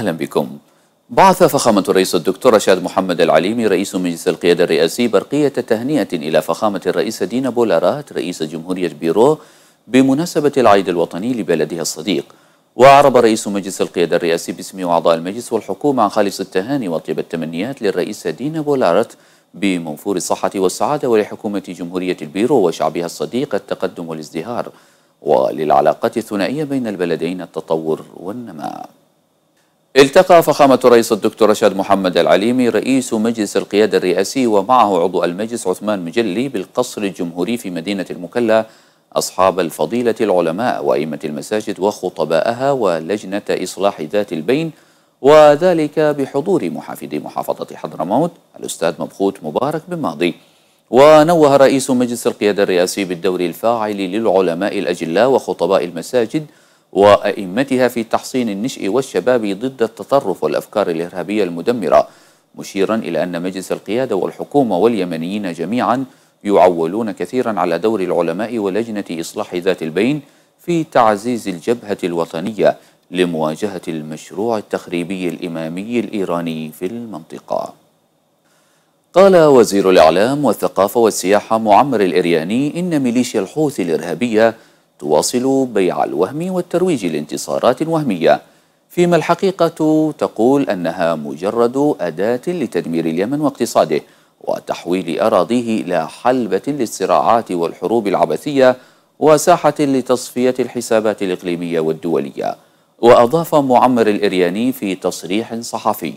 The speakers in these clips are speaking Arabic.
أهلا بكم بعث فخامة الرئيس الدكتور رشاد محمد العليمي رئيس مجلس القيادة الرئاسي برقية تهنئة إلى فخامة الرئيس دينا بولارات رئيس جمهورية بيرو بمناسبة العيد الوطني لبلدها الصديق وأعرب رئيس مجلس القيادة الرئاسي باسم أعضاء المجلس والحكومة عن خالص التهاني وطيب التمنيات للرئيسة دينا بولارات بمنفور الصحة والسعادة ولحكومة جمهورية البيرو وشعبها الصديق التقدم والازدهار وللعلاقات الثنائية بين البلدين التطور والنماء التقى فخامة رئيس الدكتور رشاد محمد العليمي رئيس مجلس القيادة الرئاسي ومعه عضو المجلس عثمان مجلي بالقصر الجمهوري في مدينة المكلا أصحاب الفضيلة العلماء وأئمة المساجد وخطبائها ولجنة إصلاح ذات البين وذلك بحضور محافظي محافظة حضرموت الأستاذ مبخوت مبارك بن ماضي ونوه رئيس مجلس القيادة الرئاسي بالدور الفاعل للعلماء الأجلاء وخطباء المساجد وأئمتها في تحصين النشء والشباب ضد التطرف والأفكار الإرهابية المدمرة مشيرا إلى أن مجلس القيادة والحكومة واليمنيين جميعا يعولون كثيرا على دور العلماء ولجنة إصلاح ذات البين في تعزيز الجبهة الوطنية لمواجهة المشروع التخريبي الإمامي الإيراني في المنطقة قال وزير الإعلام والثقافة والسياحة معمر الإرياني إن ميليشيا الحوثي الإرهابية تواصل بيع الوهم والترويج لانتصارات وهمية فيما الحقيقة تقول أنها مجرد أداة لتدمير اليمن واقتصاده وتحويل أراضيه إلى حلبة للصراعات والحروب العبثية وساحة لتصفية الحسابات الإقليمية والدولية وأضاف معمر الإرياني في تصريح صحفي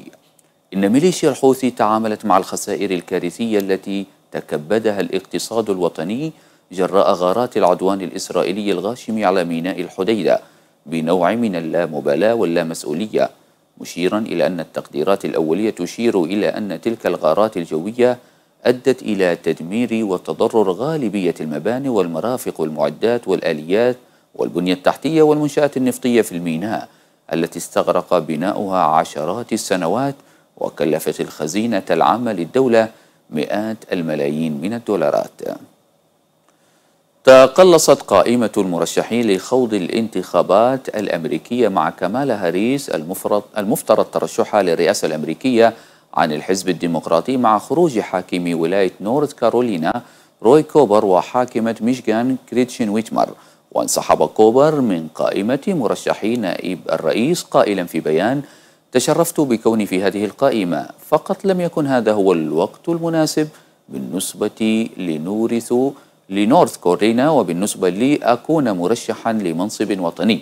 إن ميليشيا الحوثي تعاملت مع الخسائر الكارثية التي تكبدها الاقتصاد الوطني جراء غارات العدوان الإسرائيلي الغاشم على ميناء الحديدة بنوع من اللامبالاة واللامسؤولية مشيرا إلى أن التقديرات الأولية تشير إلى أن تلك الغارات الجوية أدت إلى تدمير وتضرر غالبية المباني والمرافق والمعدات والآليات والبنية التحتية والمنشآت النفطية في الميناء التي استغرق بناؤها عشرات السنوات وكلفت الخزينة العامة للدولة مئات الملايين من الدولارات تقلصت قائمة المرشحين لخوض الانتخابات الأمريكية مع كمال هاريس المفترض ترشحها للرئاسة الأمريكية عن الحزب الديمقراطي مع خروج حاكم ولاية نورث كارولينا روي كوبر وحاكمة ميشغان كريتشن ويتمر وانسحب كوبر من قائمة مرشحي نائب الرئيس قائلا في بيان تشرفت بكوني في هذه القائمة فقط لم يكن هذا هو الوقت المناسب بالنسبة لنورث لنورث كورينا وبالنسبة لي أكون مرشحا لمنصب وطني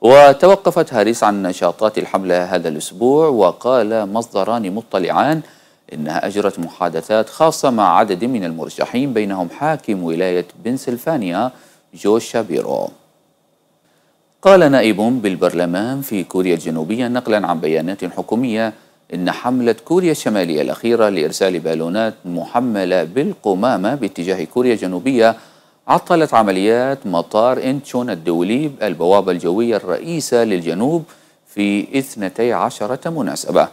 وتوقفت هاريس عن نشاطات الحملة هذا الأسبوع وقال مصدران مطلعان إنها أجرت محادثات خاصة مع عدد من المرشحين بينهم حاكم ولاية بنسلفانيا جو شابيرو قال نائب بالبرلمان في كوريا الجنوبية نقلا عن بيانات حكومية إن حملة كوريا الشمالية الأخيرة لإرسال بالونات محملة بالقمامة باتجاه كوريا الجنوبية عطلت عمليات مطار إنتشون الدولي البوابة الجوية الرئيسة للجنوب في 12 مناسبة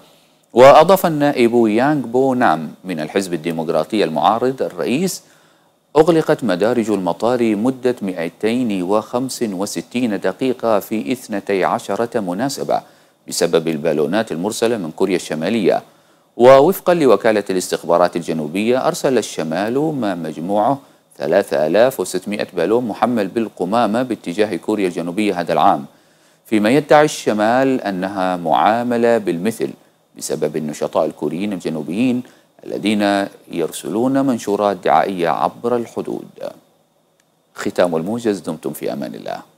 وأضاف النائب يانغ بو نام من الحزب الديمقراطي المعارض الرئيس أغلقت مدارج المطار مدة 265 دقيقة في 12 مناسبة بسبب البالونات المرسلة من كوريا الشمالية ووفقا لوكالة الاستخبارات الجنوبية أرسل الشمال ما مجموعه 3600 بالون محمل بالقمامة باتجاه كوريا الجنوبية هذا العام فيما يدعي الشمال أنها معاملة بالمثل بسبب النشطاء الكوريين الجنوبيين الذين يرسلون منشورات دعائية عبر الحدود ختام الموجز دمتم في أمان الله